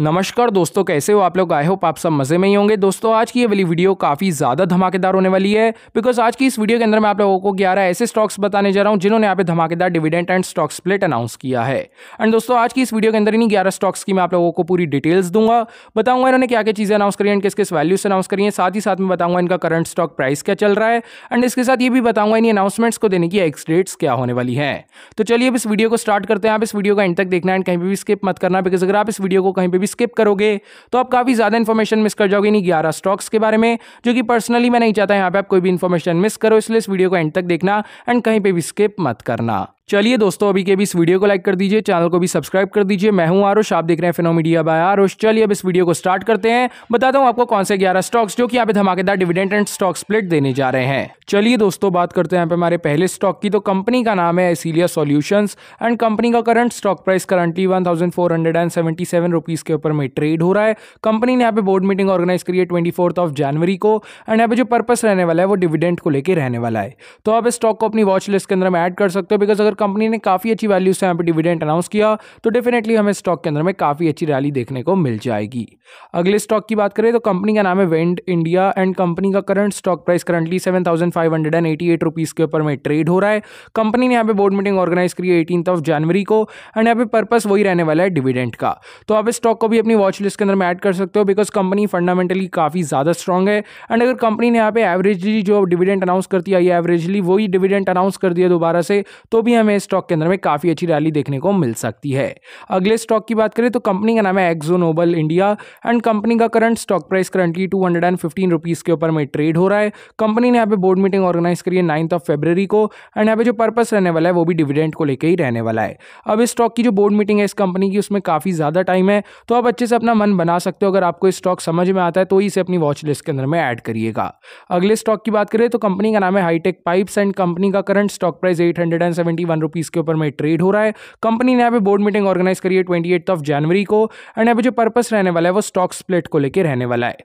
नमस्कार दोस्तों कैसे हो आप लोग आए हो आप सब मजे में ही होंगे दोस्तों आज की ये वाली वीडियो काफ़ी ज़्यादा धमाकेदार होने वाली है बिकॉज आज की इस वीडियो के अंदर मैं आप लोगों को ग्यारह ऐसे स्टॉक्स बताने जा रहा हूं जिन्होंने यहाँ पे धमाकेदार dividend and stock split announce किया है एंड दोस्तों आज की इस वीडियो के अंदर इन ग्यारह स्टॉक्स की मैं आप लोगों को पूरी डिटेल्स दूंगा बताऊंगा इन्होंने क्या क्या चीज़ें अनाउंस करी एंड किस किस वैल्यू से अनाउंस करी है साथ ही साथ में बताऊंगा इनका करंट स्टॉक प्राइस क्या चल रहा है एंड इसके साथ ये भी बताऊंगा इन अनाउंसमेंट्स को देने की एक्स डेट्स क्या होने वाली है तो चलिए अब इस वीडियो को स्टार्ट करते हैं आप इस वीडियो का एंड तक देखना एंड कहीं भी स्किप मत करना बिकॉज अगर आप इस वीडियो को कहीं भी स्किप करोगे तो आप काफ़ी ज़्यादा इन्फॉर्मेशन मिस कर जाओगे नहीं ग्यारह स्टॉक्स के बारे में जो कि पर्सनली मैं नहीं चाहता यहाँ पे आप कोई भी इन्फॉर्मेशन मिस करो इसलिए इस वीडियो को एंड तक देखना एंड कहीं पर भी स्किप मत करना चलिए दोस्तों अभी के भी इस वीडियो को लाइक कर दीजिए चैनल को भी सब्सक्राइब कर दीजिए मैं हूं आरुष आप देख रहे हैं फिनोमीडिया बाय आरुष चलिए अब इस वीडियो को स्टार्ट करते हैं बताता हूं आपको कौन से 11 स्टॉक्स जो कि यहाँ पे धमाकेदार डिविडेंड एंड स्टॉक स्प्लिट देने जा रहे हैं चलिए दोस्तों बात करते हैं यहाँ पे हमारे पहले स्टॉक की तो कंपनी का नाम है एसिलिया सोल्यूशन एंड कंपनी का current stock price currently one rupees के ऊपर में ट्रेड हो रहा है कंपनी ने यहाँ पे बोर्ड मीटिंग ऑर्गेनाइज करी है ट्वेंटी ऑफ जनवरी को एंड यहाँ पे जो पर्पस रहने वाला है वो डिविडेंड को लेकर रहने वाला है तो आप इस स्टॉक को अपनी वॉच लिस्ट के अंदर में एड कर सकते हो बिकॉज अगर अगर कंपनी ने काफ़ी अच्छी वैल्यू से यहाँ पर डिविडेंट अनाउंस किया तो डेफिनेटली हमें स्टॉक के अंदर में काफ़ी अच्छी रैली देखने को मिल जाएगी अगले स्टॉक की बात करें तो कंपनी का नाम है वेंड इंडिया एंड कंपनी का current stock price currently seven thousand के ऊपर में ट्रेड हो रहा है कंपनी ने यहाँ पे बोर्ड मीटिंग ऑर्गेनाइज करी एटीन ऑफ जनवरी को एंड यहाँ पे पर्पस वही रहने वाला है डिविडेंट का तो आप इस स्टॉक को भी अपनी वॉच लिस्ट के अंदर में ऐड कर सकते हो बिकॉज कंपनी फंडामेंटली काफ़ी ज़्यादा स्ट्रॉग है एंड अगर कंपनी ने यहाँ पे एवरेजली जो डिविडेंट अनाउंस करती है एवरेजली वही डिविडेंट अनाउंस कर दिया दोबारा से तो भी हमें स्टॉक के अंदर में काफ़ी अच्छी रैली देखने को मिल सकती है अगले स्टॉक की बात करें तो कंपनी का नाम है Akzo Nobel India and company का current stock price currently two hundred के ऊपर में ट्रेड हो रहा है कंपनी ने यहाँ पे बोर्ड मीटिंग ऑर्गेनाइज करी है नाइन्थ ऑफ फेब्रवरी को एंड यहाँ पे जो पर्पस रहने वाला है वो भी डिविडेंड को लेकर ही रहने वाला है अब इस स्टॉक की जो बोर्ड मीटिंग है इस कंपनी की उसमें काफ़ी ज़्यादा टाइम है तो आप अच्छे से अपना मन बना सकते हो अगर आपको स्टॉक समझ में आता है तो इसे अपनी वॉच लिस्ट के अंदर में ऐड करिएगा अगले स्टॉक की बात करें तो कंपनी का नाम है हाईटेक पाइप्स एंड कंपनी का current stock price eight hundred and seventy one rupees के ऊपर में ट्रेड हो रहा है कंपनी ने यहाँ पे बोर्ड मीटिंग ऑर्गेनाइज करी है ट्वेंटी एट ऑफ जनवरी को एंड यहाँ पे जो पर्पस रहने वाला है वो स्टॉक स्प्लिट को लेकर रहने वाला है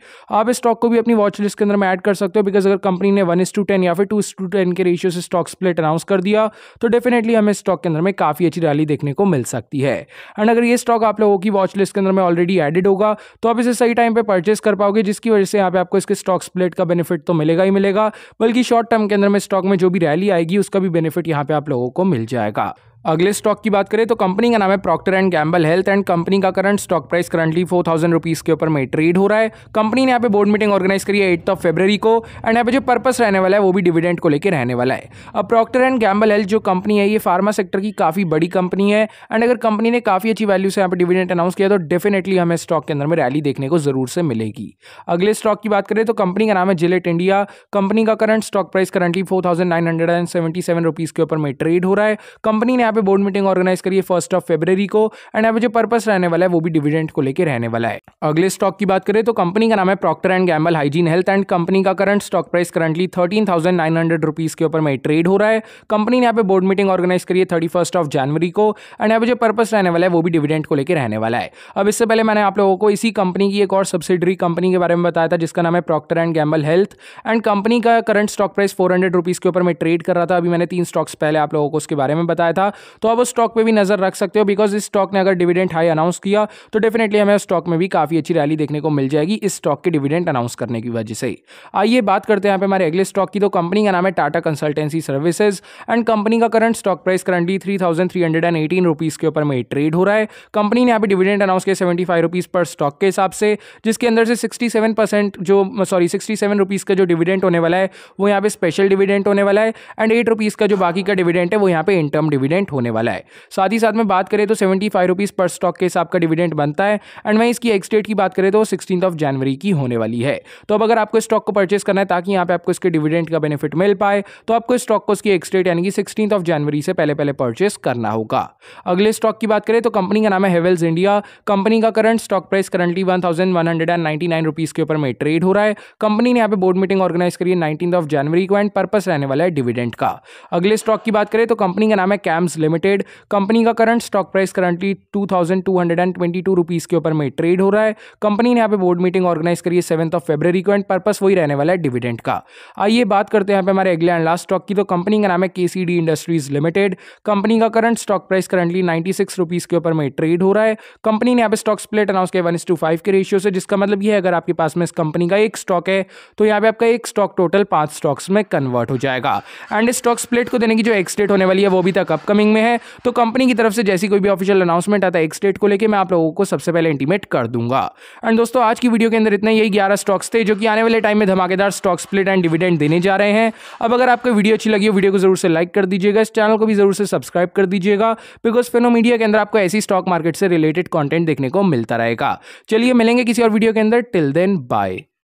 आप इस स्टॉक को भी अपनी वॉच लिस्ट के अंदर में ऐड कर सकते हो बिकॉज अगर कंपनी ने वन इस टू टेन या फिर टू टू टेन के रेशियो से स्टॉक स्प्लिट अनाउंस कर दिया तो डेफिनेटली हमें स्टॉक के अंदर में काफ़ी अच्छी रैली देखने को मिल सकती है एंड अगर ये स्टॉक आप लोगों की वॉच लिस्ट के अंदर में ऑलरेडी एडेड होगा तो आप इसे सही टाइम पर परचेस कर पाओगे जिसकी वजह से यहाँ पे आपको इसके स्टॉक स्प्लिट का बेनिफिट तो मिलेगा ही मिलेगा बल्कि शॉर्ट टर्म के अंदर में स्टॉक में जो भी रैली आएगी उसका भी बेनिफिट यहाँ पे आप लोगों को मिल 밀주야가 अगले स्टॉक की बात करें तो कंपनी का नाम है Procter and Gamble health and company का current stock price currently four thousand rupees के ऊपर में ट्रेड हो रहा है कंपनी ने यहाँ पे बोर्ड मीटिंग ऑर्गेनाइज करी है एट्थ ऑफ फेब्रवरी को एंड यहाँ पे जो पर्पस रहने वाला है वो भी डिविडेंड को लेकर रहने वाला है अब प्रॉक्टर एंड गैम्बल हेल्थ जो कंपनी है ये फार्मा सेक्टर की काफ़ी बड़ी कंपनी है एंड अगर कंपनी ने काफ़ी अच्छी वैल्यू से यहाँ पर डिविडेंड अनाउंस किया तो डेफिनेटली हमें स्टॉक के अंदर में रैली देखने को जरूर से मिलेगी अगले स्टॉक की बात करें तो कंपनी का नाम है जिलेट इंडिया कंपनी का current stock price currently four thousand nine hundred and seventy seven rupees के ऊपर में ट्रेड हो रहा है कंपनी ने यहाँ पे बोर्ड मीटिंग ऑर्गेनाइज करिए फर्स्ट ऑफ फेब्रवरी को एंड यहाँ पे जो पर्पस रहने वाला है वो भी डिविडेंड को लेकर रहने वाला है अगले स्टॉक की बात करें तो कंपनी का नाम है Procter and Gamble hygiene health and company का current stock price currently thirteen thousand nine hundred rupees के ऊपर में ट्रेड हो रहा है कंपनी ने यहाँ पे बोर्ड मीटिंग ऑर्गेनाइज करिए थर्टी फर्स्ट ऑफ जनवरी को एंड यहाँ पे जो पर्पस रहने वाला है वो भी डिविडेंड को लेकर रहने वाला है अब इससे पहले मैंने आप लोगों को इसी कंपनी की एक और सब्सिडरी कंपनी के बारे में बताया था जिसका नाम है Procter and Gamble health and company का current stock price four hundred rupees के ऊपर मैं ट्रेड कर रहा था अभी मैंने तीन स्टॉक्स पहले आप लोगों को उसके बारे में बताया था तो आप उस स्टॉक पर भी नज़र रख सकते हो बिकॉज इस स्टॉक ने अगर डिविडेंड हाई अनाउंस किया तो डेफिनेटली हमें स्टॉक में भी काफ़ी अच्छी रैली देखने को मिल जाएगी इस स्टॉक के डिविडेंड अनाउंस करने की वजह से आइए बात करते हैं यहाँ पे हमारे अगले स्टॉक की तो कंपनी का नाम है Tata consultancy services and company का current stock price currently three thousand three hundred and eighteen rupees के ऊपर में ट्रेड हो रहा है कंपनी ने यहाँ पे डिविडेंड अनाउंस किया seventy five rupees per stock के हिसाब से जिसके अंदर से सिक्सटी सेवन परसेंट जो सॉरी सिक्सटी सेवन रुपीज़ का जो डिविडेंट होने वाला है वो यहाँ पे स्पेशल डिविडेंट होने वाला है एंड एट रुपीज़ का जो बाकी का डिविडेंट है वो यहाँ पे इंटर्म डिविडेंट डिविडेंट होने वाला है साथ ही साथ में बात करें तो seventy five rupees per stock के हिसाब का डिविडेंट बनता है एंड वहीं इसकी एक्सडेट की बात करें तो सिक्सटीन ऑफ जनवरी की होने वाली है तो अब अगर आपको स्टॉक को परचेस करना है ताकि यहाँ पे आपको इसके डिविडेंट का बेनिफिट मिल पाए तो आपको स्टॉक को उसकी एक्सडेट यानी कि सिक्सटीन ऑफ जनवरी से पहले पहले परचेस करना होगा अगले स्टॉक की बात करें तो कंपनी का नाम है हेवेल्स इंडिया कंपनी का current stock price currently one thousand one hundred and ninety nine rupees के ऊपर में ट्रेड हो रहा है कंपनी ने यहाँ पे बोर्ड मीटिंग ऑर्गेनाइज करी है नाइनटीन ऑफ जनवरी को एंड पर्पस रहने वाला है डिविडेंट का अगले स्टॉक की बात करें तो कंपनी का नाम है कैम्स लिमिटेड कंपनी का current stock price currently two thousand two hundred and twenty two rupees के ऊपर में ट्रेड हो रहा है कंपनी ने यहाँ पे बोर्ड मीटिंग ऑर्गेनाइज करी है सेवंथ ऑफ फेब्रवरी को एंड पर्पस वही रहने वाला है डिविडेंड का आइए बात करते हैं यहाँ पे हमारे अगले एंड लास्ट स्टॉक की तो कंपनी का नाम है के इंडस्ट्रीज लिमिटेड कंपनी का current stock price currently ninety के ऊपर में ट्रेड हो रहा है कंपनी ने यहाँ पे स्टॉक स्प्लिट अनाउंस किया वन इस टू फाइव के रेशियो से जिसका मतलब यह है अगर आपके पास में इस कंपनी का एक स्टॉक है तो यहाँ पे आपका एक स्टॉक टोटल पांच स्टॉक्स में कन्वर्ट हो जाएगा एंड स्टॉक स्प्लिट को देने की जो एक्सडेट होने वाली है वो भी तक अपकमिंग प्लानिंग में है तो कंपनी की तरफ से जैसी कोई भी ऑफिशियल अनाउंसमेंट आता है एक स्टेट को लेकर मैं आप लोगों को सबसे पहले इंटीमेट कर दूंगा एंड दोस्तों आज की वीडियो के अंदर इतना यही ग्यारह स्टॉक्स थे जो कि आने वाले टाइम में धमाकेदार स्टॉक स्प्लिट एंड डिविडेंड देने जा रहे हैं अब अगर आपको वीडियो अच्छी लगी हो वीडियो को जरूर से लाइक कर दीजिएगा इस चैनल को भी जरूर से सब्सक्राइब कर दीजिएगा बिकॉज फेनो मीडिया के अंदर आपको ऐसी स्टॉक मार्केट से रिलेटेड कॉन्टेंट देखने को मिलता रहेगा चलिए मिलेंगे किसी और वीडियो के अंदर टिल देन बाय